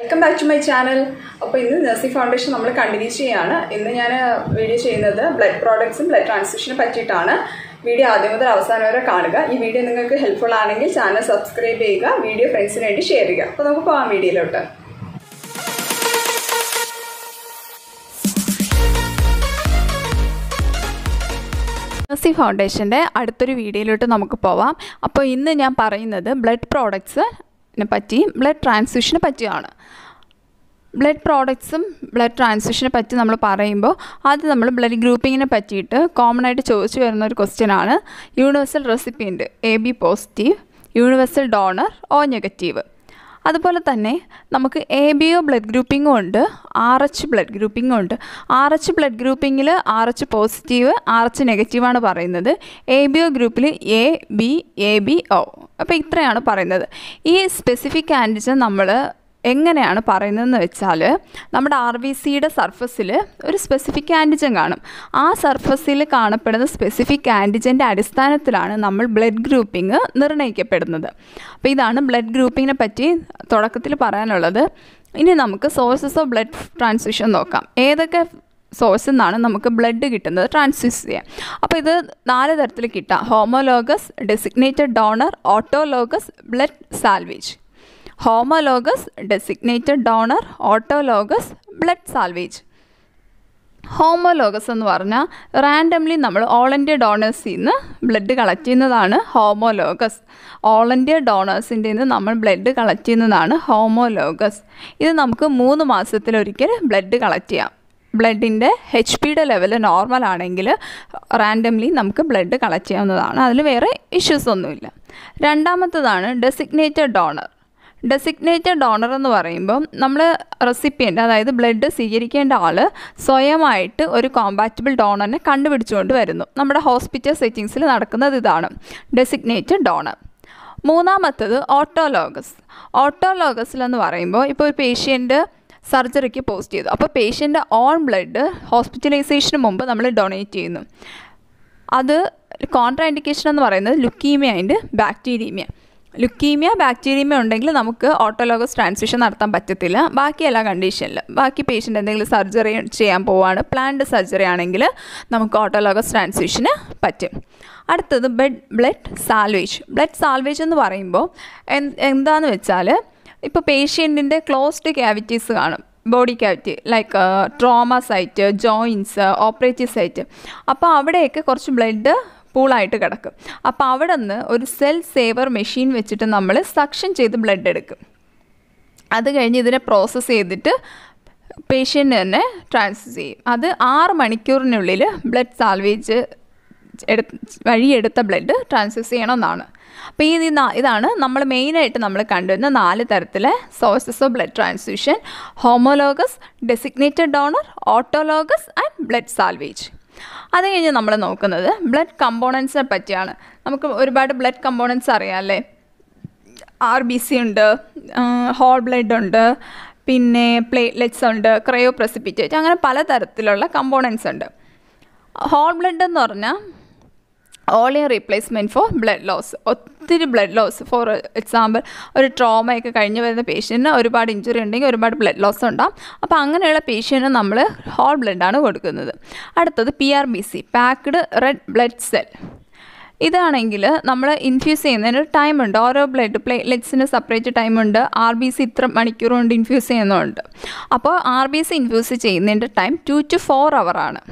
welcome back to my channel അപ്പോൾ ഇന്ന് nursing foundation നമ്മൾ കണ്ടിന്യൂ ചെയ്യാണ് ഇന്ന് ഞാൻ വീഡിയോ ചെയ്യുന്നത് ബ്ലഡ് പ്രോഡക്ട്സും ബ്ലഡ് ട്രാൻസ്ഫ്യൂഷനെ പറ്റിയിട്ടാണ് വീഡിയോ ആദ്യം മുതൽ അവസാനം വരെ കാണുക ഈ വീഡിയോ നിങ്ങൾക്ക് ഹെൽപ്ഫുൾ ആണെങ്കിൽ ചാനൽ സബ്സ്ക്രൈബ് ചെയ്യുക വീഡിയോ ഫ്രണ്ട്സിന് വേണ്ടി ഷെയർ ചെയ്യുക അപ്പോൾ നമുക്ക് പോകാം വീഡിയോയിലോട്ട് നസി ഫൗണ്ടേഷൻ്റെ അടുത്തൊരു വീഡിയോയിലോട്ട് നമുക്ക് പോവാം അപ്പോൾ ഇന്ന് ഞാൻ പറയുന്നത് ബ്ലഡ് പ്രോഡക്ട്സ് പറ്റിയും ബ്ലഡ് ട്രാൻസ്ഫ്യൂഷനെ പറ്റിയാണ് ബ്ലഡ് പ്രോഡക്ട്സും ബ്ലഡ് ട്രാൻസ്ഫ്യൂഷനെ പറ്റി നമ്മൾ പറയുമ്പോൾ ആദ്യം നമ്മൾ ബ്ലഡ് ഗ്രൂപ്പിങ്ങിനെ പറ്റിയിട്ട് കോമൺ ആയിട്ട് ചോദിച്ചു വരുന്ന ഒരു ക്വസ്റ്റ്യൻ ആണ് universal recipient A B positive universal donor O negative അതുപോലെ തന്നെ നമുക്ക് എ ബി ഒ ബ്ലഡ് ഗ്രൂപ്പിംഗും ഉണ്ട് ആർ എച്ച് ബ്ലഡ് ഗ്രൂപ്പിംഗും ഉണ്ട് ആർ എച്ച് ബ്ലഡ് ഗ്രൂപ്പിങ്ങിൽ R H positive R H നെഗറ്റീവാണ് പറയുന്നത് എ ബി ഒ ഗ്രൂപ്പിൽ A B A B O അപ്പോൾ ഇത്രയാണ് പറയുന്നത് ഈ സ്പെസിഫിക് ആൻറ്റിജൻ നമ്മൾ എങ്ങനെയാണ് പറയുന്നതെന്ന് വെച്ചാൽ നമ്മുടെ ആർ വി സിയുടെ സർഫസിൽ ഒരു സ്പെസിഫിക് ആൻറ്റിജൻ കാണും ആ സർഫസിൽ കാണപ്പെടുന്ന സ്പെസിഫിക് ആൻറ്റിജൻ്റെ അടിസ്ഥാനത്തിലാണ് നമ്മൾ ബ്ലഡ് ഗ്രൂപ്പിംഗ് നിർണ്ണയിക്കപ്പെടുന്നത് അപ്പോൾ ഇതാണ് ബ്ലഡ് ഗ്രൂപ്പിങ്ങിനെ പറ്റി തുടക്കത്തിൽ പറയാനുള്ളത് ഇനി നമുക്ക് സോഴ്സസ് ഓഫ് ബ്ലഡ് ട്രാൻസ്മിഷൻ നോക്കാം ഏതൊക്കെ സോഴ്സിൽ നിന്നാണ് നമുക്ക് ബ്ലഡ് കിട്ടുന്നത് ട്രാൻസ്ഫ്യൂസ് ചെയ്യാം അപ്പോൾ ഇത് നാല് തരത്തിൽ കിട്ടാം homologous designated donor autologous blood salvage homologous designated donor autologous blood salvage homologous എന്ന് പറഞ്ഞാൽ റാൻഡംലി നമ്മൾ ഓൾ ഇന്ത്യ ഡോണേഴ്സിൽ നിന്ന് ബ്ലഡ് കളക്ട് ചെയ്യുന്നതാണ് ഹോമോലോഗസ് ഓൾ ഇന്ത്യ ഡോണേഴ്സിൻ്റെ നിന്ന് നമ്മൾ ബ്ലഡ് കളക്ട് ചെയ്യുന്നതാണ് ഹോമോലോഗസ് ഇത് നമുക്ക് മൂന്ന് മാസത്തിലൊരിക്കൽ ബ്ലഡ് കളക്ട് ചെയ്യാം ബ്ലഡിൻ്റെ എച്ച് പിയുടെ ലെവൽ നോർമൽ ആണെങ്കിൽ റാൻഡംലി നമുക്ക് ബ്ലഡ് കളക്ട് ചെയ്യാവുന്നതാണ് അതിൽ വേറെ ഇഷ്യൂസ് ഒന്നുമില്ല രണ്ടാമത്തതാണ് ഡെസിഗ്നേറ്റഡ് ഡോണർ ഡെസിഗ്നേറ്റഡ് ഡോണർ എന്ന് പറയുമ്പം നമ്മൾ റെസിപ്പിയൻ്റ് അതായത് ബ്ലഡ് സ്വീകരിക്കേണ്ട ആൾ സ്വയമായിട്ട് ഒരു കോമ്പാറ്റബിൾ ഡോണറിനെ കണ്ടുപിടിച്ചുകൊണ്ട് വരുന്നു നമ്മുടെ ഹോസ്പിറ്റൽ സെറ്റിങ്സിൽ നടക്കുന്നത് ഇതാണ് ഡെസിഗ്നേറ്റഡ് ഡോണർ മൂന്നാമത്തത് ഓട്ടോലോഗസ് ഓട്ടോലോഗസിൽ എന്ന് പറയുമ്പോൾ ഇപ്പോൾ ഒരു പേഷ്യൻ്റ് സർജറിക്ക് പോസ്റ്റ് ചെയ്തു അപ്പോൾ പേഷ്യൻ്റെ ഓൺ ബ്ലഡ് ഹോസ്പിറ്റലൈസേഷന് മുമ്പ് നമ്മൾ ഡൊണേറ്റ് ചെയ്യുന്നു അത് കോൺട്രാ ഇൻഡിക്കേഷൻ എന്ന് പറയുന്നത് leukaemia and bacteraemia leukaemia bacteraemia ഉണ്ടെങ്കിൽ നമുക്ക് ഓട്ടോലോഗസ് ട്രാൻസ്മിഷൻ നടത്താൻ പറ്റത്തില്ല ബാക്കി എല്ലാ കണ്ടീഷനിലും ബാക്കി പേഷ്യൻ്റ് എന്തെങ്കിലും സർജറി ചെയ്യാൻ പോവുകയാണ് പ്ലാൻഡ് സർജറി ആണെങ്കിൽ നമുക്ക് ഓട്ടോലോഗസ് ട്രാൻസ്മിഷന് പറ്റും അടുത്തത് bed blood salvage blood salvage എന്ന് പറയുമ്പോൾ എന്താണെന്ന് വെച്ചാൽ ഇപ്പോൾ പേഷ്യൻറ്റിൻ്റെ ക്ലോസ്ഡ് ക്യാവിറ്റീസ് കാണും body cavity like trauma site joints operative site അപ്പോൾ അവിടെയൊക്കെ കുറച്ച് ബ്ലഡ് പൂളായിട്ട് കിടക്കും അപ്പോൾ അവിടെ നിന്ന് ഒരു സെൽ സേവർ മെഷീൻ വെച്ചിട്ട് നമ്മൾ സക്ഷൻ ചെയ്ത് ബ്ലഡ് എടുക്കും അത് കഴിഞ്ഞ് ഇതിനെ പ്രോസസ്സ് ചെയ്തിട്ട് പേഷ്യൻ്റ് തന്നെ ട്രാൻസ്ഫർ ചെയ്യും അത് ആറ് മണിക്കൂറിനുള്ളിൽ ബ്ലഡ് സാൽവേജ് എടു വഴിയെടുത്ത ബ്ലഡ് ട്രാൻസ്ഫർ ചെയ്യണമെന്നാണ് അപ്പോൾ ഈ ഇതാണ് നമ്മൾ മെയിനായിട്ട് നമ്മൾ കണ്ടുവരുന്ന നാല് തരത്തിലെ sources of blood transfusion homologous designated donor autologous and blood salvage അത് കഴിഞ്ഞ് നമ്മൾ നോക്കുന്നത് ബ്ലഡ് കമ്പോണൻസിനെ പറ്റിയാണ് നമുക്ക് ഒരുപാട് ബ്ലഡ് കമ്പോണൻസ് അറിയാമല്ലേ ആർ ബി സി ഉണ്ട് ഹോൾ ബ്ലഡ് ഉണ്ട് പിന്നെ പ്ലേറ്റ്ലെറ്റ്സ് ഉണ്ട് ക്രയോ പ്രസിപ്പിറ്റേറ്റ് അങ്ങനെ പലതരത്തിലുള്ള കമ്പോണൻസ് ഉണ്ട് ഹോൾ ബ്ലഡ് എന്ന് പറഞ്ഞാൽ in replacement for blood loss ഒത്തിരി ബ്ലഡ് ലോസ് ഫോർ എക്സാമ്പിൾ ഒരു ട്രോമയൊക്കെ കഴിഞ്ഞ് വരുന്ന പേഷ്യൻറ്റിന് ഒരുപാട് ഇഞ്ചുറി ഉണ്ടെങ്കിൽ ഒരുപാട് ബ്ലഡ് ലോസ് ഉണ്ടാകും അപ്പോൾ അങ്ങനെയുള്ള പേഷ്യൻറ്റിന് നമ്മൾ ഹോൾ ബ്ലഡാണ് കൊടുക്കുന്നത് അടുത്തത് P R B C packed red blood cell ഇതാണെങ്കിൽ നമ്മൾ ഇൻഫ്യൂസ് ചെയ്യുന്നതിന് ടൈമുണ്ട് ഓരോ ബ്ലഡ് പ്ലേറ്റ്ലെറ്റ്സിന് സെപ്പറേറ്റ് ടൈമുണ്ട് ആർ ബി സി ഇത്ര മണിക്കൂർ കൊണ്ട് ഇൻഫ്യൂസ് ചെയ്യുന്നുണ്ട് അപ്പോൾ ആർ ബി സി ഇൻഫ്യൂസ് ചെയ്യുന്നതിൻ്റെ ടൈം ടു ടു ഫോർ അവറാണ്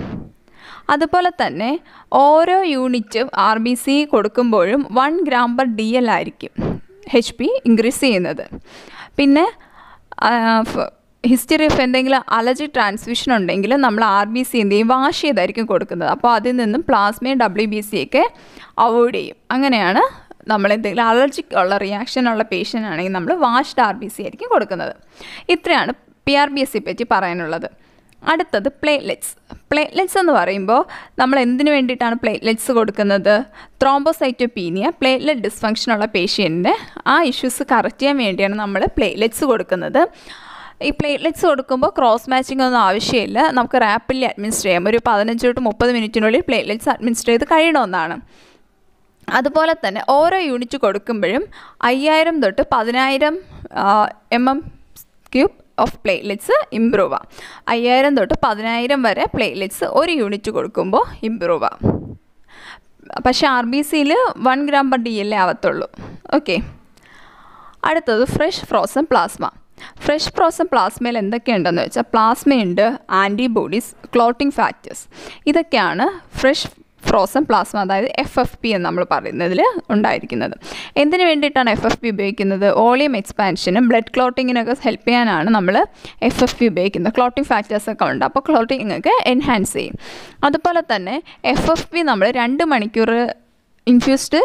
അതുപോലെ തന്നെ ഓരോ യൂണിറ്റും ആർ ബി സി കൊടുക്കുമ്പോഴും one gram per D L ആയിരിക്കും എച്ച് പി ഇൻക്രീസ് ചെയ്യുന്നത് പിന്നെ ഹിസ്റ്ററി ഓഫ് എന്തെങ്കിലും അലർജി ട്രാൻസ്മിഷൻ ഉണ്ടെങ്കിൽ നമ്മൾ ആർ ബി സി എന്ത് ചെയ്യും വാഷ് ചെയ്തായിരിക്കും കൊടുക്കുന്നത് അപ്പോൾ അതിൽ നിന്നും പ്ലാസ്മയും ഡബ്ല്യു ബി സിയൊക്കെ അവോയ്ഡ് ചെയ്യും അങ്ങനെയാണ് നമ്മൾ എന്തെങ്കിലും അലർജിക് ഉള്ള റിയാക്ഷൻ ഉള്ള പേഷ്യൻ്റ് ആണെങ്കിൽ നമ്മൾ വാഷ്ഡ് ആർ ബി സി ആയിരിക്കും കൊടുക്കുന്നത് ഇത്രയാണ് P R B S C പറ്റി പറയാനുള്ളത് അടുത്തത് പ്ലേറ്റ്ലെറ്റ്സ് പ്ലേറ്റ്ലെറ്റ്സ് എന്ന് പറയുമ്പോൾ നമ്മൾ എന്തിനു വേണ്ടിയിട്ടാണ് പ്ലേറ്റ്ലെറ്റ്സ് കൊടുക്കുന്നത് ത്രോംബോസൈറ്റോപീനിയ പ്ലേറ്റ്ലെറ്റ് ഡിസ്ഫങ്ഷൻ ഉള്ള പേഷ്യൻറ്റിന് ആ ഇഷ്യൂസ് കറക്റ്റ് ചെയ്യാൻ വേണ്ടിയാണ് നമ്മൾ പ്ലേറ്റ്ലെറ്റ്സ് കൊടുക്കുന്നത് ഈ പ്ലേറ്റ്ലെറ്റ്സ് കൊടുക്കുമ്പോൾ ക്രോസ് മാച്ചിങ് ഒന്നും ആവശ്യമില്ല നമുക്ക് റാപ്പിഡ്ലി അഡ്മിനിസ്റ്റർ ചെയ്യാം ഒരു പതിനഞ്ച് തൊട്ട് മുപ്പത് മിനിറ്റിനുള്ളിൽ പ്ലേറ്റ്ലെറ്റ്സ് അഡ്മിനിസ്റ്റർ ചെയ്ത് കഴിയണമെന്നാണ് അതുപോലെ തന്നെ ഓരോ യൂണിറ്റ് കൊടുക്കുമ്പോഴും അയ്യായിരം തൊട്ട് പതിനായിരം M M cube of platelets improve ആവും അയ്യായിരം തൊട്ട് പതിനായിരം വരെ പ്ലേറ്റ്ലെറ്റ്സ് ഒരു യൂണിറ്റ് കൊടുക്കുമ്പോൾ ഇമ്പ്രൂവ് ആവും പക്ഷേ ആർ ബി സിയിൽ വൺ ഗ്രാം പെർ ഡി എല്ലേ ആവത്തുള്ളൂ ഓക്കെ അടുത്തത് fresh frozen plasma fresh frozen പ്ലാസ്മയിൽ എന്തൊക്കെയുണ്ടെന്ന് വെച്ചാൽ പ്ലാസ്മയുണ്ട് ആൻറ്റിബോഡീസ് ക്ലോട്ടിംഗ് ഫാക്ടേഴ്സ് ഇതൊക്കെയാണ് ഫ്രഷ് ഫ്രോസൺ പ്ലാസ്മ അതായത് എഫ് എഫ് പി എന്ന് നമ്മൾ പറയുന്നതിൽ ഉണ്ടായിരിക്കുന്നത് എന്തിനു വേണ്ടിയിട്ടാണ് എഫ് എഫ് പി ഉപയോഗിക്കുന്നത് ഓളിയം എക്സ്പാൻഷനും ബ്ലഡ് ക്ലോട്ടിങ്ങിനൊക്കെ ഹെൽപ്പ് ചെയ്യാനാണ് നമ്മൾ എഫ് എഫ് പി ഉപയോഗിക്കുന്നത് ക്ലോട്ടിംഗ് ഫാക്ടേഴ്സൊക്കെ ഉണ്ട് അപ്പോൾ ക്ലോട്ടിങ്ങൊക്കെ എൻഹാൻസ് ചെയ്യും അതുപോലെ തന്നെ എഫ് എഫ് പി നമ്മൾ രണ്ട് മണിക്കൂർ infused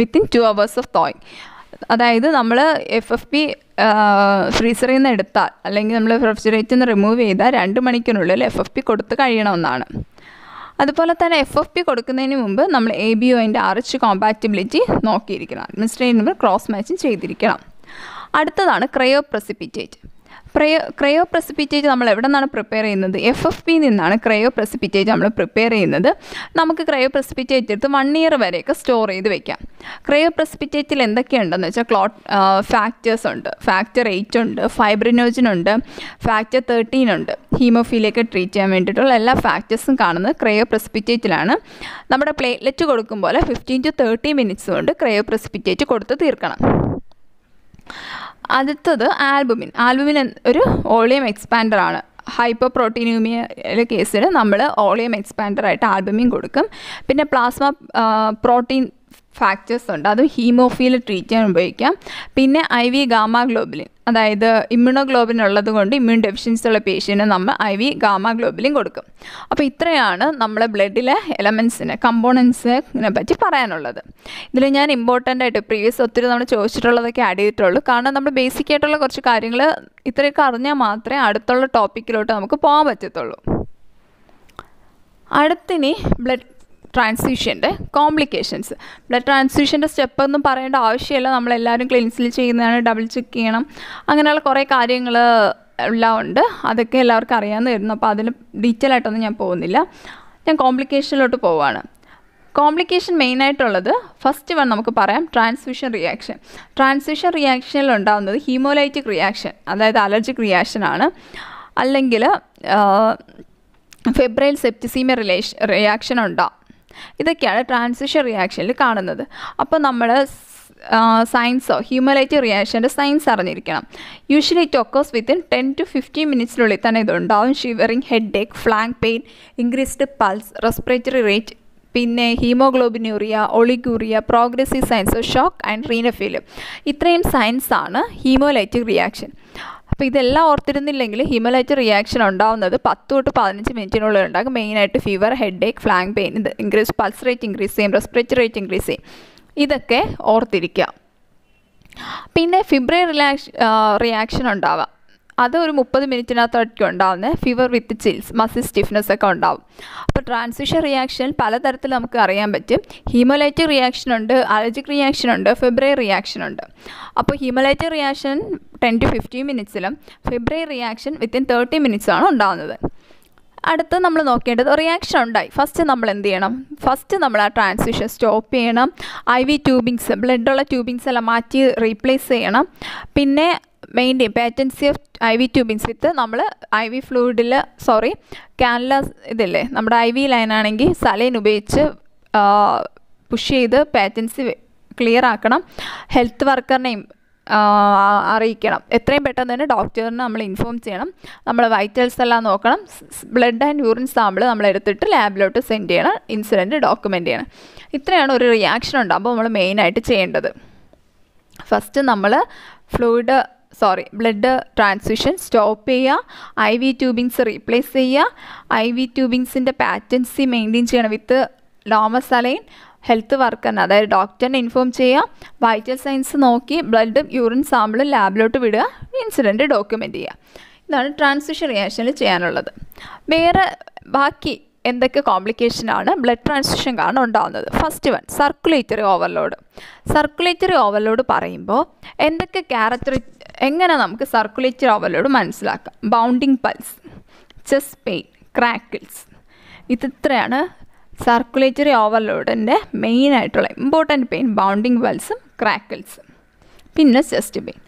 within two hours of thawing അതായത് നമ്മൾ എഫ് എഫ് പി ഫ്രീസറിൽ നിന്ന് എടുത്താൽ അല്ലെങ്കിൽ നമ്മൾ റെഫ്രിജറേറ്ററിൽ നിന്ന് റിമൂവ് ചെയ്താൽ രണ്ട് മണിക്കൂറിനുള്ളിൽ എഫ് എഫ് പി കൊടുത്ത് കഴിയണമെന്നാണ് അതുപോലെ തന്നെ എഫ് എഫ് പി കൊടുക്കുന്നതിന് മുമ്പ് നമ്മൾ എ ബി ഒൻ്റെ ആർ എച്ച് കോമ്പാറ്റബിലിറ്റി നോക്കിയിരിക്കണം അഡ്മിനിസ്ട്രേറ്റീവ് ക്രോസ് മാച്ചിങ് ചെയ്തിരിക്കണം അടുത്തതാണ് ക്രയോ പ്രസിപ്പിറ്റേറ്റ് പ്രയോ ക്രയോ പ്രസിപ്പിറ്റേറ്റ് നമ്മൾ എവിടെ നിന്നാണ് പ്രിപ്പയർ ചെയ്യുന്നത് എഫ് എഫ് പി നിന്നാണ് ക്രയോ പ്രസിപ്പിറ്റേറ്റ് നമ്മൾ പ്രിപ്പയർ ചെയ്യുന്നത് നമുക്ക് ക്രയോ പ്രസിപ്പിറ്റേറ്റ് എടുത്ത് വൺ ഇയർ വരെയൊക്കെ സ്റ്റോർ ചെയ്ത് വെക്കാം ക്രയോ പ്രസിപ്പിറ്റേറ്റിൽ എന്തൊക്കെയുണ്ടെന്ന് വെച്ചാൽ ക്ലോട്ട് ഫാക്ടേഴ്സ് ഉണ്ട് ഫാക്ടർ എയ്റ്റ് ഉണ്ട് ഫൈബ്രിനോജിൻ ഉണ്ട് ഫാക്ടർ തേർട്ടീൻ ഉണ്ട് ഹീമോഫീലിയൊക്കെ ട്രീറ്റ് ചെയ്യാൻ വേണ്ടിയിട്ടുള്ള എല്ലാ ഫാക്ടേഴ്സും കാണുന്നത് ക്രയോ പ്രസിപ്പിറ്റേറ്റിലാണ് നമ്മുടെ പ്ലേറ്റ്ലെറ്റ് കൊടുക്കും പോലെ ഫിഫ്റ്റീൻ ടു തേർട്ടി മിനിറ്റ്സ് കൊണ്ട് ക്രയോ പ്രസിപ്പിറ്റേറ്റ് കൊടുത്ത് തീർക്കണം അടുത്തത് ആൽബുമിൻ ആൽബുമിൻ ഒരു ഓളിയം ആണ് ഹൈപ്പർ പ്രോട്ടീനൂമിയയിലെ കേസിൽ നമ്മൾ ഓളിയം ആയിട്ട് ആൽബുമിൻ കൊടുക്കും പിന്നെ പ്ലാസ്മ പ്രോട്ടീൻ ഫാക്ടേഴ്സ് ഉണ്ട് അതും ഹീമോഫീൽ ട്രീറ്റ് ചെയ്യാൻ ഉപയോഗിക്കാം പിന്നെ ഐ വി ഗാമ അതായത് ഇമ്മ്യൂണോഗ്ലോബിൻ ഉള്ളത് കൊണ്ട് ഇമ്മ്യൂൺ ഡെഫിഷ്യൻസി ഉള്ള പേഷ്യൻറ്റിന് നമ്മൾ ഐ വി ഗാമ ഗ്ലോബിലും കൊടുക്കും അപ്പോൾ ഇത്രയാണ് നമ്മളെ ബ്ലഡിലെ എലമെൻസിനെ കമ്പോണൻസിനെ പറ്റി പറയാനുള്ളത് ഇതിൽ ഞാൻ ഇമ്പോർട്ടൻ്റ് ആയിട്ട് പ്രീവിയസ് ഒത്തിരി നമ്മൾ ചോദിച്ചിട്ടുള്ളതൊക്കെ ആഡ് ചെയ്തിട്ടുള്ളൂ കാരണം നമ്മൾ ബേസിക് ആയിട്ടുള്ള കുറച്ച് കാര്യങ്ങൾ ഇത്രയൊക്കെ അറിഞ്ഞാൽ മാത്രമേ അടുത്തുള്ള ടോപ്പിക്കിലോട്ട് നമുക്ക് പോകാൻ പറ്റത്തുള്ളൂ അടുത്തിനി ബ്ലഡ് ട്രാൻസ്ഫ്യൂഷൻ്റെ കോംപ്ലിക്കേഷൻസ് ബ്ലഡ് ട്രാൻസ്ഫ്യൂഷൻ്റെ സ്റ്റെപ്പൊന്നും പറയേണ്ട ആവശ്യമില്ല നമ്മളെല്ലാവരും ക്ലിനിക്സിൽ ചെയ്യുന്നതാണ് ഡബിൾ ചെക്ക് ചെയ്യണം അങ്ങനെയുള്ള കുറേ കാര്യങ്ങൾ എല്ലാം ഉണ്ട് അതൊക്കെ എല്ലാവർക്കും വരുന്നു അപ്പോൾ അതിൽ ഡീറ്റെയിൽ ആയിട്ടൊന്നും ഞാൻ പോകുന്നില്ല ഞാൻ കോംപ്ലിക്കേഷനിലോട്ട് പോവുകയാണ് കോംപ്ലിക്കേഷൻ മെയിനായിട്ടുള്ളത് ഫസ്റ്റ് വൺ നമുക്ക് പറയാം ട്രാൻസ്മിഷൻ റിയാക്ഷൻ ട്രാൻസ്മിഷൻ റിയാക്ഷനിൽ ഉണ്ടാകുന്നത് ഹീമോലൈറ്റിക് റിയാക്ഷൻ അതായത് അലർജിക് റിയാക്ഷനാണ് അല്ലെങ്കിൽ ഫെബ്രൈൽ സെപ്റ്റിസീമിയ റിലേഷ റിയാക്ഷൻ ഉണ്ടാകും ഇതൊക്കെയാണ് ട്രാൻസിഷൻ റിയാക്ഷനിൽ കാണുന്നത് അപ്പോൾ നമ്മൾ സയൻസോ ഹ്യൂമലൈറ്റ് റിയാക്ഷൻ്റെ സയൻസ് അറിഞ്ഞിരിക്കണം usually it occurs within ten to fifteen മിനിറ്റ്സിനുള്ളിൽ തന്നെ ഇതുണ്ടാവും shivering headache flank pain increased pulse respiratory rate പിന്നെ haemoglobinuria oliguria progressive science shock and renal fail ഇത്രയും സയൻസാണ് ഹീമോലൈറ്റിക് റിയാക്ഷൻ അപ്പോൾ ഇതെല്ലാം ഓർത്തിരുന്നില്ലെങ്കിൽ ഹിമലൈറ്റ് റിയാക്ഷൻ ഉണ്ടാവുന്നത് പത്ത് തൊട്ട് പതിനഞ്ച് മിനിറ്റിനുള്ളിൽ ഉണ്ടാകും മെയിനായിട്ട് fever headache flank pain ഇത് ഇൻക്രീസ് പൾസ് റേറ്റ് ഇൻക്രീസ് ചെയ്യും റെസ്പിറേറ്ററി റേറ്റ് ഇൻക്രീസ് ചെയ്യും ഇതൊക്കെ ഓർത്തിരിക്കുക പിന്നെ ഫിബ്രേ റിലാക്ഷ റിയാക്ഷൻ ഉണ്ടാവാം അത് ഒരു മുപ്പത് മിനിറ്റിനകത്തൊക്കെ ഉണ്ടാകുന്നത് fever with chills muscle stiffness ഒക്കെ ഉണ്ടാവും അപ്പോൾ ട്രാൻസിഷൻ റിയാക്ഷൻ പലതരത്തിൽ നമുക്ക് അറിയാൻ പറ്റും ഹീമോലൈറ്റിക് റിയാക്ഷൻ ഉണ്ട് അലർജിക് റിയാക്ഷൻ ഉണ്ട് ഫെബ്രറി റിയാക്ഷൻ ഉണ്ട് അപ്പോൾ haemolytic reaction ten to fifteen മിനിറ്റ്സിലും ഫെബ്രറി റിയാക്ഷൻ വിത്തിൻ തേർട്ടി മിനിറ്റ്സാണ് ഉണ്ടാകുന്നത് അടുത്ത് നമ്മൾ നോക്കേണ്ടത് റിയാക്ഷൻ ഉണ്ടായി ഫസ്റ്റ് നമ്മൾ എന്ത് ചെയ്യണം ഫസ്റ്റ് നമ്മൾ ആ ട്രാൻസിഷൻ സ്റ്റോപ്പ് ചെയ്യണം ഐ വി ട്യൂബിങ്സ് ബ്ലഡുള്ള ട്യൂബിങ്സ് എല്ലാം മാറ്റി റീപ്ലേസ് ചെയ്യണം പിന്നെ maintain patency of I V tubings with നമ്മൾ ഐ വി ഫ്ലൂയിഡിൽ സോറി ക്യാൻല ഇതല്ലേ നമ്മുടെ ഐ വി ലൈനാണെങ്കിൽ സലൈൻ ഉപയോഗിച്ച് പുഷ് ചെയ്ത് പാറ്റൻസി ക്ലിയർ ആക്കണം ഹെൽത്ത് വർക്കറിനെയും അറിയിക്കണം എത്രയും പെട്ടെന്ന് തന്നെ ഡോക്ടറിനെ നമ്മൾ ഇൻഫോം ചെയ്യണം നമ്മൾ വൈറ്റൽസ് എല്ലാം നോക്കണം ബ്ലഡ് ആൻഡ് യൂറിൻ സാമ്പിൾ നമ്മൾ എടുത്തിട്ട് ലാബിലോട്ട് സെൻഡ് ചെയ്യണം ഇൻസിഡൻറ്റ് ഡോക്യുമെൻ്റ് ചെയ്യണം ഇത്രയാണ് ഒരു റിയാക്ഷൻ ഉണ്ടാകുമ്പോൾ നമ്മൾ മെയിനായിട്ട് ചെയ്യേണ്ടത് ഫസ്റ്റ് നമ്മൾ fluid sorry blood transmission stop ചെയ്യുക ഐ വി ട്യൂബിങ്സ് റീപ്ലേസ് ചെയ്യുക ഐ വി ട്യൂബിങ്സിൻ്റെ പാറ്റൻസി മെയിൻറ്റെയിൻ ചെയ്യണം വിത്ത് അലൈൻ ഹെൽത്ത് വർക്കറിന് അതായത് ഡോക്ടറിനെ ഇൻഫോം ചെയ്യുക വൈറ്റൽ സയൻസ് നോക്കി ബ്ലഡും യൂറിൻ സാമ്പിളും ലാബിലോട്ട് വിടുക ഇൻസിഡൻറ്റ് ഡോക്യുമെൻ്റ് ചെയ്യുക ഇതാണ് ട്രാൻസ്മിഷൻ റിയാക്ഷനിൽ ചെയ്യാനുള്ളത് വേറെ ബാക്കി എന്തൊക്കെ കോംപ്ലിക്കേഷൻ ആണ് ബ്ലഡ് ട്രാൻസ്ഫ്യൂഷൻ കാരണം ഉണ്ടാകുന്നത് first one circulatory overload circulatory overload പറയുമ്പോൾ എന്തൊക്കെ ക്യാരക്ടറി എങ്ങനെ നമുക്ക് സർക്കുലേറ്ററി ഓവർലോഡ് മനസ്സിലാക്കാം bounding pulse chest pain crackles ഇതിത്രയാണ് സർക്കുലേറ്ററി ഓവർലോഡിൻ്റെ മെയിൻ ആയിട്ടുള്ള ഇമ്പോർട്ടൻറ്റ് പെയിൻ ബൗണ്ടിങ് പൾസും ക്രാക്കിൾസും പിന്നെ ചെസ്റ്റ് പെയിൻ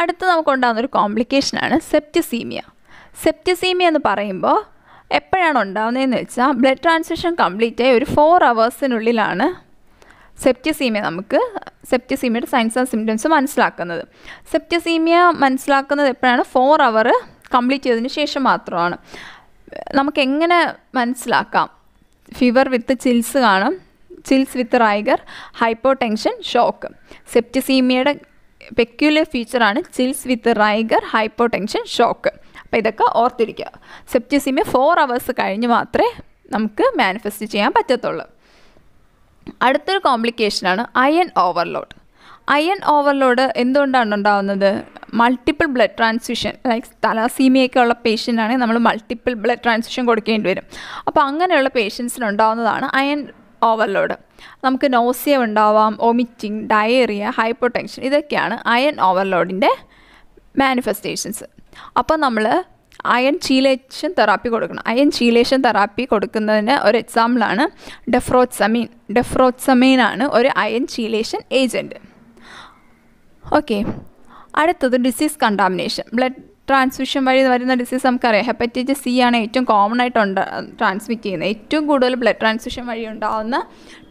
അടുത്ത് നമുക്കുണ്ടാകുന്ന ഒരു കോംപ്ലിക്കേഷനാണ് സെപ്റ്റസീമിയ സെപ്റ്റസീമിയ എന്ന് പറയുമ്പോൾ എപ്പോഴാണ് ഉണ്ടാകുന്നതെന്ന് വെച്ചാൽ ബ്ലഡ് ട്രാൻസ്മിഷൻ കംപ്ലീറ്റ് ആയി ഒരു ഫോർ അവേഴ്സിനുള്ളിലാണ് സെപ്റ്റിസീമിയ നമുക്ക് സെപ്റ്റസീമിയയുടെ സയൻസ് ആൻഡ് സിംറ്റംസ് മനസ്സിലാക്കുന്നത് സെപ്റ്റിസീമിയ മനസ്സിലാക്കുന്നത് എപ്പോഴാണ് ഫോർ അവർ കംപ്ലീറ്റ് ചെയ്തതിന് ശേഷം മാത്രമാണ് നമുക്ക് എങ്ങനെ മനസ്സിലാക്കാം ഫീവർ വിത്ത് ചിൽസ് കാണും chills with rigor hypotension shock സെപ്റ്റിസീമിയയുടെ പെക്യുലർ ഫീച്ചറാണ് chills with rigor hypotension shock അപ്പോൾ ഇതൊക്കെ ഓർത്തിരിക്കുക സെപ്റ്റിസിമി ഫോർ അവേഴ്സ് കഴിഞ്ഞ് മാത്രമേ നമുക്ക് മാനിഫെസ്റ്റ് ചെയ്യാൻ പറ്റത്തുള്ളൂ അടുത്തൊരു കോംപ്ലിക്കേഷനാണ് അയൺ ഓവർലോഡ് അയൺ ഓവർലോഡ് എന്തുകൊണ്ടാണ് ഉണ്ടാകുന്നത് മൾട്ടിപ്പിൾ ബ്ലഡ് ട്രാൻസ്ഫ്യൂഷൻ ലൈക്ക് തലാസീമിയൊക്കെ ഉള്ള പേഷ്യൻ്റാണെങ്കിൽ നമ്മൾ മൾട്ടിപ്പിൾ ബ്ലഡ് ട്രാൻസ്ഫ്യൂഷൻ കൊടുക്കേണ്ടി വരും അപ്പോൾ അങ്ങനെയുള്ള പേഷ്യൻസിനുണ്ടാവുന്നതാണ് അയൺ ഓവർലോഡ് നമുക്ക് നോസിയ ഉണ്ടാവാം ഒമിറ്റിംഗ് ഡയറിയ ഹൈപ്പോടെൻഷൻ ഇതൊക്കെയാണ് അയൺ ഓവർലോഡിൻ്റെ മാനിഫെസ്റ്റേഷൻസ് അപ്പോൾ നമ്മൾ അയൺ ചീലേഷൻ തെറാപ്പി കൊടുക്കണം അയൺ ചീലേഷൻ തെറാപ്പി കൊടുക്കുന്നതിന് ഒരു എക്സാമ്പിളാണ് ഡെഫ്രോത്സമീൻ ഡെഫ്രോത്സമീൻ ആണ് ഒരു അയൺ ചീലേഷൻ ഏജൻറ്റ് ഓക്കെ അടുത്തത് ഡിസീസ് കണ്ടാമിനേഷൻ ബ്ലഡ് ട്രാൻസ്മിഷൻ വഴി വരുന്ന ഡിസീസ് നമുക്കറിയാം ഹെപ്പറ്റൈറ്റിസ് സി ആണ് ഏറ്റവും കോമൺ ആയിട്ടുണ്ട് ട്രാൻസ്മിറ്റ് ചെയ്യുന്നത് ഏറ്റവും കൂടുതൽ ബ്ലഡ് ട്രാൻസ്മിഷൻ വഴി ഉണ്ടാകുന്ന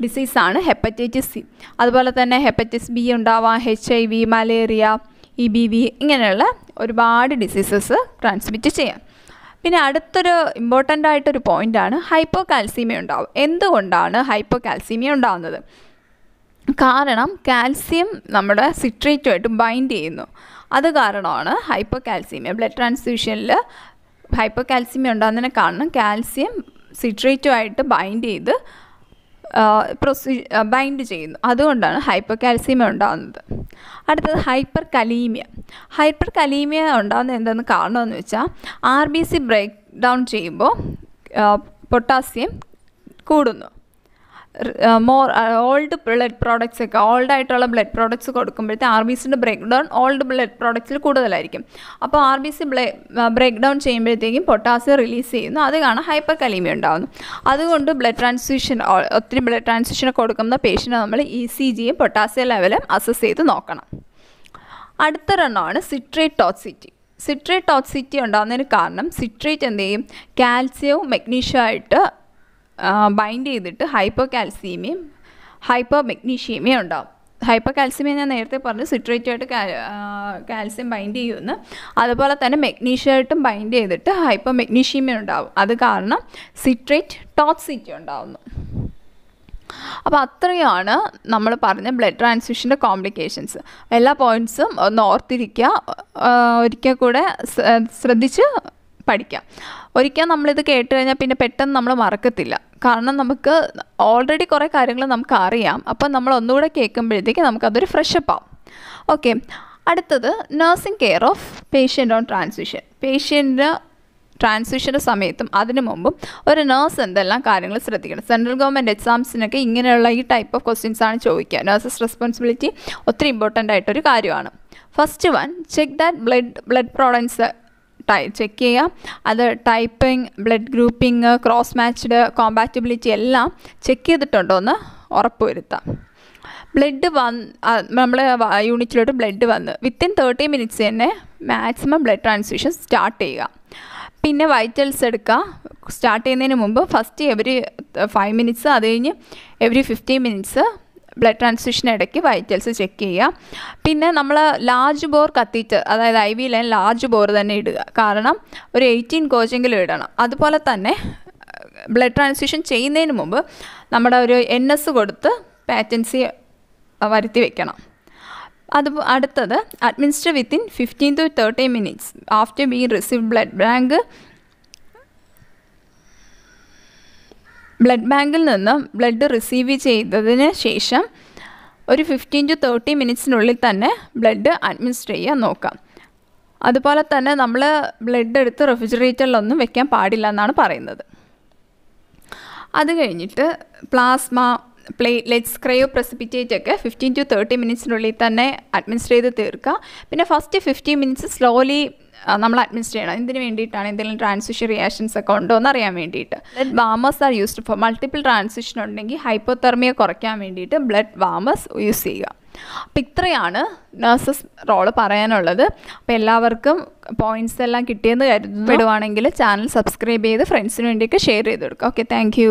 ഡിസീസാണ് ഹെപ്പറ്റൈറ്റിസ് സി അതുപോലെ തന്നെ ഹെപ്പറ്റൈറ്റിസ് ബി ഉണ്ടാവാം H I V malaria E B V ഇങ്ങനെയുള്ള ഒരുപാട് ഡിസീസസ് ട്രാൻസ്മിറ്റ് ചെയ്യാം പിന്നെ അടുത്തൊരു ഇമ്പോർട്ടൻ്റ് ആയിട്ടൊരു പോയിൻ്റാണ് ഹൈപ്പോ കാൽസീമിയ ഉണ്ടാവും എന്തുകൊണ്ടാണ് ഹൈപ്പോ കാൽസീമിയ ഉണ്ടാകുന്നത് കാരണം കാൽസ്യം നമ്മുടെ സിട്രേറ്റുമായിട്ട് ബൈൻഡ് ചെയ്യുന്നു അത് കാരണമാണ് ഹൈപ്പോ കാൽസീമിയ ബ്ലഡ് ട്രാൻസ്ഫ്യൂഷനിൽ ഹൈപ്പോ കാൽസീമിയ ഉണ്ടാകുന്നതിനെ കാരണം കാൽസ്യം സിട്രേറ്റുമായിട്ട് ബൈൻഡ് ചെയ്ത് പ്രൊസി ബൈൻഡ് ചെയ്യുന്നു അതുകൊണ്ടാണ് ഹൈപ്പർ കാൽസിയം ഉണ്ടാകുന്നത് അടുത്തത് ഹൈപ്പർ കലീമിയ ഹൈപ്പർ കലീമിയ ഉണ്ടാകുന്ന എന്തെന്ന് കാരണമെന്ന് വെച്ചാൽ R B C break down ചെയ്യുമ്പോൾ പൊട്ടാസ്യം കൂടുന്നു മോർ ഓൾഡ് ബ്ലഡ് പ്രോഡക്ട്സ് ഒക്കെ ഓൾഡ് ആയിട്ടുള്ള ബ്ലഡ് പ്രോഡക്ട്സ് കൊടുക്കുമ്പോഴത്തെ ആർ ബി സിൻ്റെ ബ്രേക്ക് ഡൗൺ ഓൾഡ് ബ്ലഡ് പ്രോഡക്ട്സിൽ കൂടുതലായിരിക്കും അപ്പോൾ R B C break down ചെയ്യുമ്പോഴത്തേക്കും പൊട്ടാസ്യം റിലീസ് ചെയ്യുന്നു അത് കാണാൻ ഹൈപ്പർ കലീമിയ ഉണ്ടാകുന്നു അതുകൊണ്ട് ബ്ലഡ് ട്രാൻസ്ഫ്യൂഷൻ ഒത്തിരി ബ്ലഡ് ട്രാൻസ്ഫ്യൂഷൻ കൊടുക്കുന്ന പേഷ്യൻറ്റ് നമ്മൾ ഇ സി ജിയും പൊട്ടാസ്യം ലെവലും അസസ് ചെയ്ത് നോക്കണം അടുത്ത റണ്ണമാണ് സിട്രേറ്റ് ടോക്സിറ്റി സിട്രേറ്റ് ടോക്സിറ്റി ഉണ്ടാകുന്നതിന് കാരണം സിട്രേറ്റ് എന്ത് ചെയ്യും കാൽസ്യവും മെഗ്നീഷ്യമായിട്ട് ബൈൻഡ് ചെയ്തിട്ട് ഹൈപ്പോ കാൽസിയമിയും ഹൈപ്പോ മെഗ്നീഷ്യമിയും ഉണ്ടാവും ഹൈപ്പോ കാൽസ്യമയം ഞാൻ നേരത്തെ പറഞ്ഞു സിട്രേറ്റായിട്ട് കാൽസ്യം ബൈൻഡ് ചെയ്യുമെന്ന് അതുപോലെ തന്നെ മെഗ്നീഷ്യമായിട്ടും ബൈൻഡ് ചെയ്തിട്ട് ഹൈപ്പോ മെഗ്നീഷ്യമയം ഉണ്ടാവും അത് കാരണം സിട്രേറ്റ് ടോക്സിറ്റി ഉണ്ടാവുന്നു അപ്പോൾ അത്രയാണ് നമ്മൾ പറഞ്ഞ ബ്ലഡ് ട്രാൻസ്മിഷൻ്റെ കോംപ്ലിക്കേഷൻസ് എല്ലാ പോയിൻറ്റ്സും ഒന്ന് ഓർത്തിരിക്കുക ഒരിക്കൽ കൂടെ ശ്രദ്ധിച്ച് പഠിക്കാം ഒരിക്കൽ നമ്മളിത് കേട്ട് കഴിഞ്ഞാൽ പിന്നെ പെട്ടെന്ന് നമ്മൾ മറക്കത്തില്ല കാരണം നമുക്ക് ഓൾറെഡി കുറേ കാര്യങ്ങൾ നമുക്ക് അറിയാം അപ്പം നമ്മൾ ഒന്നുകൂടെ കേൾക്കുമ്പോഴത്തേക്ക് നമുക്കതൊരു ഫ്രഷപ്പ് ആവും ഓക്കെ അടുത്തത് nursing care of patient on transmission patient ട്രാൻസ്മിഷൻ്റെ സമയത്തും അതിനു മുമ്പും ഒരു നേഴ്സ് എന്തെല്ലാം കാര്യങ്ങൾ ശ്രദ്ധിക്കണം സെൻട്രൽ ഗവൺമെൻറ് എക്സാംസിനൊക്കെ ഇങ്ങനെയുള്ള ഈ ടൈപ്പ് ഓഫ് ക്വസ്റ്റ്യൻസ് ആണ് ചോദിക്കുക നേഴ്സസ് റെസ്പോൺസിബിലിറ്റി ഒത്തിരി ഇമ്പോർട്ടൻ്റ് ആയിട്ടൊരു കാര്യമാണ് first one check that blood blood products tie check ചെയ്യുക അത് typing blood grouping cross matched compatibility എല്ലാം ചെക്ക് ചെയ്തിട്ടുണ്ടോ എന്ന് ഉറപ്പ് വരുത്താം ബ്ലഡ് വന്ന് നമ്മൾ യൂണിറ്റിലോട്ട് ബ്ലഡ് വന്ന് വിത്തിൻ തേർട്ടി മിനിറ്റ്സ് തന്നെ മാക്സിമം ബ്ലഡ് ട്രാൻസ്ഫ്യൂഷൻ സ്റ്റാർട്ട് ചെയ്യുക പിന്നെ വൈറ്റൽസ് എടുക്കുക സ്റ്റാർട്ട് ചെയ്യുന്നതിന് മുമ്പ് ഫസ്റ്റ് എവറി ഫൈവ് മിനിറ്റ്സ് അത് കഴിഞ്ഞ് every fifteen minutes blood transfusion ഇടയ്ക്ക് വൈറ്റൽസ് ചെക്ക് ചെയ്യുക പിന്നെ നമ്മൾ ലാർജ് ബോർ കത്തീറ്റർ അതായത് I V line large bore തന്നെ ഇടുക കാരണം ഒരു എയ്റ്റീൻ കോച്ചെങ്കിലും ഇടണം അതുപോലെ തന്നെ ബ്ലഡ് ട്രാൻസ്മിഷൻ ചെയ്യുന്നതിന് മുമ്പ് നമ്മുടെ ഒരു എൻ എസ് കൊടുത്ത് പാറ്റൻസി വരുത്തി വെക്കണം അത് അടുത്തത് administer within fifteen to thirty minutes after be receive blood bank blood ബാങ്കിൽ നിന്നും ബ്ലഡ് റിസീവ് ചെയ്തതിന് ശേഷം ഒരു ഫിഫ്റ്റീൻ ടു തേർട്ടി മിനിറ്റ്സിനുള്ളിൽ തന്നെ ബ്ലഡ് അഡ്മിനിസ്റ്റർ ചെയ്യാൻ നോക്കാം അതുപോലെ തന്നെ നമ്മൾ ബ്ലഡ് എടുത്ത് റെഫ്രിജറേറ്ററിലൊന്നും വെക്കാൻ പാടില്ല എന്നാണ് പറയുന്നത് അത് കഴിഞ്ഞിട്ട് പ്ലാസ്മ പ്ലേറ്റ്ലെറ്റ്സ് ക്രയോ പ്രസിപ്പിറ്റേറ്റ് ഒക്കെ ഫിഫ്റ്റീൻ ടു തേർട്ടി മിനിറ്റ്സിനുള്ളിൽ തന്നെ അഡ്മിനിസ്റ്റർ ചെയ്ത് തീർക്കുക പിന്നെ ഫസ്റ്റ് ഫിഫ്റ്റീൻ മിനിറ്റ്സ് സ്ലോലി നമ്മൾ അഡ്മിനിസ്റ്റർ ചെയ്യണം ഇതിന് വേണ്ടിയിട്ടാണ് എന്തെങ്കിലും ട്രാൻസിഷൻ റിയാക്ഷൻസ് ഒക്കെ ഉണ്ടോ എന്ന് അറിയാൻ വേണ്ടിയിട്ട് blood warmers are used for multiple transition ഉണ്ടെങ്കിൽ ഹൈപ്പോതെർമിയ കുറയ്ക്കാൻ വേണ്ടിയിട്ട് ബ്ലഡ് വാമേഴ്സ് യൂസ് ചെയ്യുക അപ്പം ഇത്രയാണ് നഴ്സസ് റോള് പറയാനുള്ളത് അപ്പം എല്ലാവർക്കും പോയിന്റ്സ് എല്ലാം കിട്ടിയെന്ന് കരുതപ്പെടുവാണെങ്കിൽ ചാനൽ സബ്സ്ക്രൈബ് ചെയ്ത് ഫ്രണ്ട്സിന് വേണ്ടിയൊക്കെ ഷെയർ ചെയ്ത് കൊടുക്കുക ഓക്കെ താങ്ക്